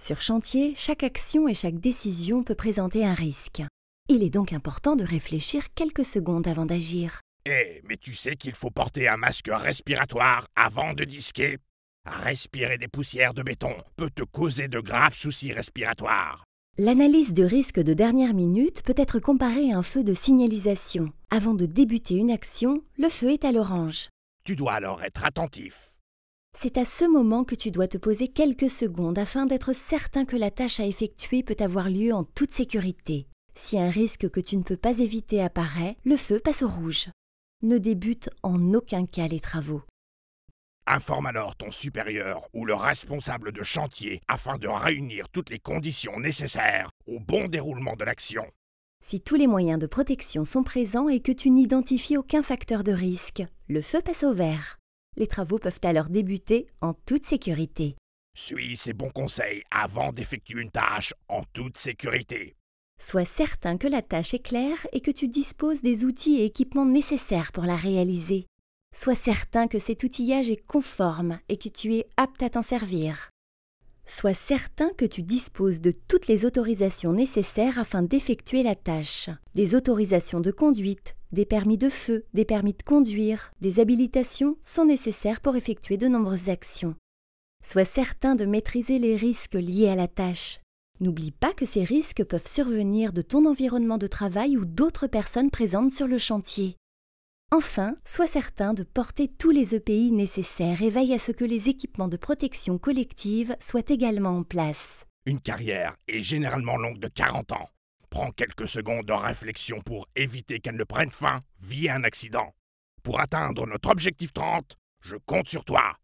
Sur chantier, chaque action et chaque décision peut présenter un risque. Il est donc important de réfléchir quelques secondes avant d'agir. Eh, mais tu sais qu'il faut porter un masque respiratoire avant de disquer. Respirer des poussières de béton peut te causer de graves soucis respiratoires. L'analyse de risque de dernière minute peut être comparée à un feu de signalisation. Avant de débuter une action, le feu est à l'orange. Tu dois alors être attentif, c'est à ce moment que tu dois te poser quelques secondes afin d'être certain que la tâche à effectuer peut avoir lieu en toute sécurité. Si un risque que tu ne peux pas éviter apparaît, le feu passe au rouge. Ne débute en aucun cas les travaux. Informe alors ton supérieur ou le responsable de chantier afin de réunir toutes les conditions nécessaires au bon déroulement de l'action. Si tous les moyens de protection sont présents et que tu n'identifies aucun facteur de risque, le feu passe au vert les travaux peuvent alors débuter en toute sécurité. Suis ces bons conseils avant d'effectuer une tâche en toute sécurité. Sois certain que la tâche est claire et que tu disposes des outils et équipements nécessaires pour la réaliser. Sois certain que cet outillage est conforme et que tu es apte à t'en servir. Sois certain que tu disposes de toutes les autorisations nécessaires afin d'effectuer la tâche. Des autorisations de conduite, des permis de feu, des permis de conduire, des habilitations sont nécessaires pour effectuer de nombreuses actions. Sois certain de maîtriser les risques liés à la tâche. N'oublie pas que ces risques peuvent survenir de ton environnement de travail ou d'autres personnes présentes sur le chantier. Enfin, sois certain de porter tous les EPI nécessaires et veille à ce que les équipements de protection collective soient également en place. Une carrière est généralement longue de 40 ans. Prends quelques secondes de réflexion pour éviter qu'elle ne prenne fin via un accident. Pour atteindre notre objectif 30, je compte sur toi.